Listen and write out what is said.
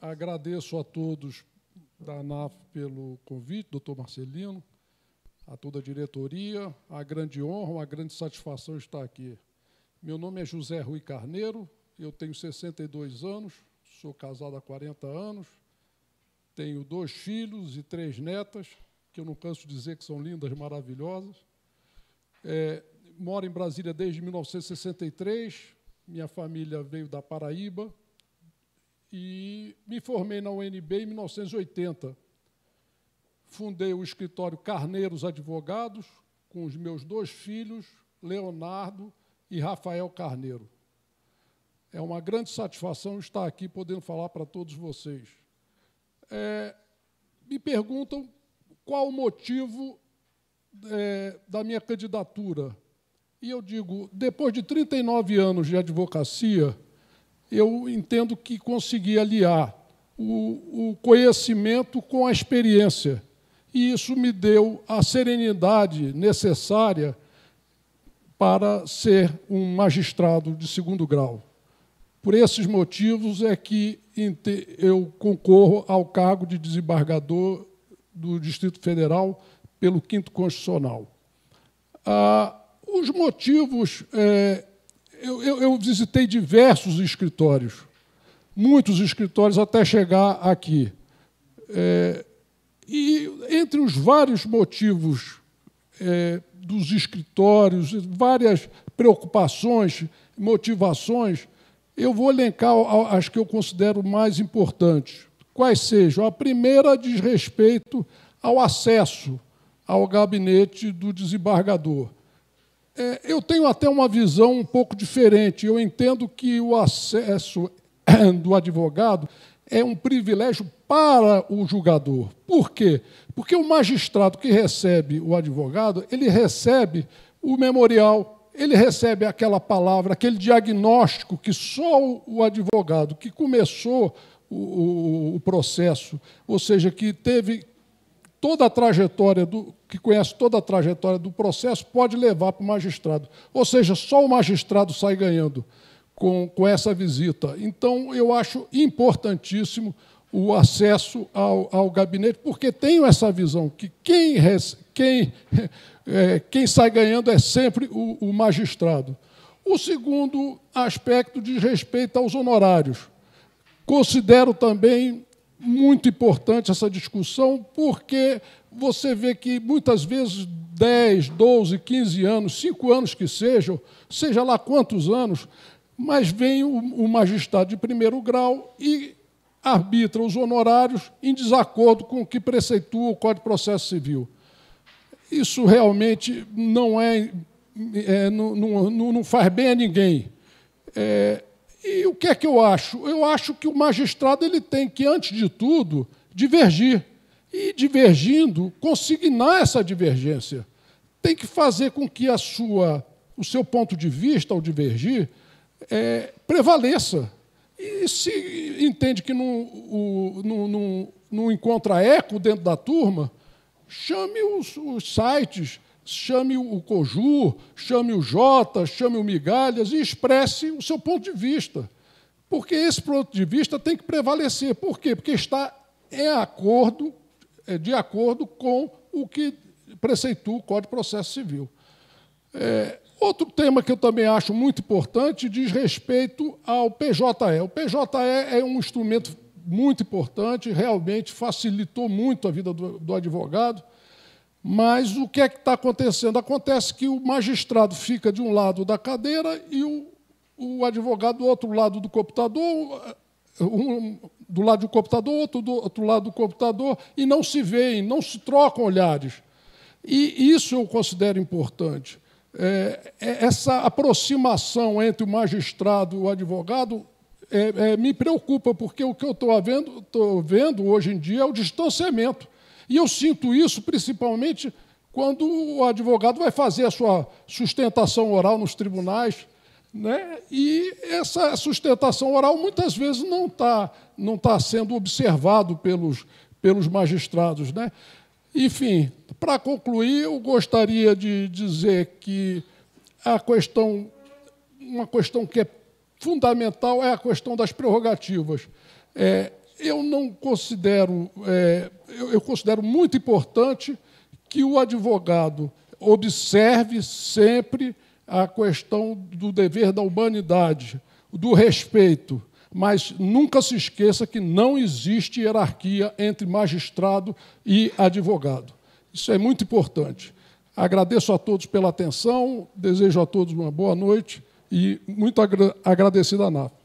Agradeço a todos da ANAF pelo convite, doutor Marcelino, a toda a diretoria, a grande honra, a grande satisfação estar aqui. Meu nome é José Rui Carneiro, eu tenho 62 anos, sou casado há 40 anos, tenho dois filhos e três netas, que eu não canso de dizer que são lindas, maravilhosas. É, moro em Brasília desde 1963, minha família veio da Paraíba, e me formei na UNB em 1980. Fundei o escritório Carneiros Advogados com os meus dois filhos, Leonardo e Rafael Carneiro. É uma grande satisfação estar aqui podendo falar para todos vocês. É, me perguntam qual o motivo é, da minha candidatura. E eu digo, depois de 39 anos de advocacia, eu entendo que consegui aliar o, o conhecimento com a experiência. E isso me deu a serenidade necessária para ser um magistrado de segundo grau. Por esses motivos é que eu concorro ao cargo de desembargador do Distrito Federal pelo Quinto Constitucional. Ah, os motivos é, eu, eu, eu visitei diversos escritórios, muitos escritórios até chegar aqui. É, e entre os vários motivos é, dos escritórios, várias preocupações, motivações, eu vou elencar as que eu considero mais importantes. Quais sejam? A primeira diz respeito ao acesso ao gabinete do desembargador. É, eu tenho até uma visão um pouco diferente. Eu entendo que o acesso do advogado é um privilégio para o julgador. Por quê? Porque o magistrado que recebe o advogado, ele recebe o memorial, ele recebe aquela palavra, aquele diagnóstico que só o advogado que começou o, o, o processo, ou seja, que teve toda a trajetória do que conhece toda a trajetória do processo pode levar para o magistrado. Ou seja, só o magistrado sai ganhando com, com essa visita. Então, eu acho importantíssimo o acesso ao, ao gabinete, porque tenho essa visão que quem, quem, é, quem sai ganhando é sempre o, o magistrado. O segundo aspecto diz respeito aos honorários. Considero também muito importante essa discussão, porque você vê que muitas vezes 10, 12, 15 anos, 5 anos que sejam, seja lá quantos anos, mas vem o, magistrado de primeiro grau e arbitra os honorários em desacordo com o que preceitua o Código de Processo Civil. Isso realmente não é, é não, não, não faz bem a ninguém. É, e o que é que eu acho? Eu acho que o magistrado ele tem que, antes de tudo, divergir. E, divergindo, consignar essa divergência. Tem que fazer com que a sua, o seu ponto de vista, ao divergir, é, prevaleça. E se entende que não, o, não, não, não encontra eco dentro da turma, chame os, os sites, chame o Coju, chame o Jota, chame o Migalhas e expresse o seu ponto de vista. Porque esse ponto de vista tem que prevalecer. Por quê? Porque está em acordo, é, de acordo com o que preceitua o Código de Processo Civil. É, outro tema que eu também acho muito importante diz respeito ao PJE. O PJE é um instrumento muito importante, realmente facilitou muito a vida do, do advogado. Mas o que é que está acontecendo? Acontece que o magistrado fica de um lado da cadeira e o, o advogado do outro lado do computador, eh, um do lado do computador, outro do outro lado do computador, e não se veem, não se trocam olhares. E isso eu considero importante. É, essa aproximação entre o magistrado e o advogado é, é, me preocupa, porque o que eu estou vendo, vendo hoje em dia é o distanciamento. E eu sinto isso principalmente quando o advogado vai fazer a sua sustentação oral nos tribunais. Né? E essa sustentação oral muitas vezes não está não tá sendo observado pelos, pelos magistrados. Né? Enfim, para concluir, eu gostaria de dizer que a questão, uma questão que é fundamental é a questão das prerrogativas. É, eu não considero, é, eu, eu considero muito importante que o advogado observe sempre a questão do dever da humanidade, do respeito, mas nunca se esqueça que não existe hierarquia entre magistrado e advogado. Isso é muito importante. Agradeço a todos pela atenção, desejo a todos uma boa noite e muito agradecido à NAF.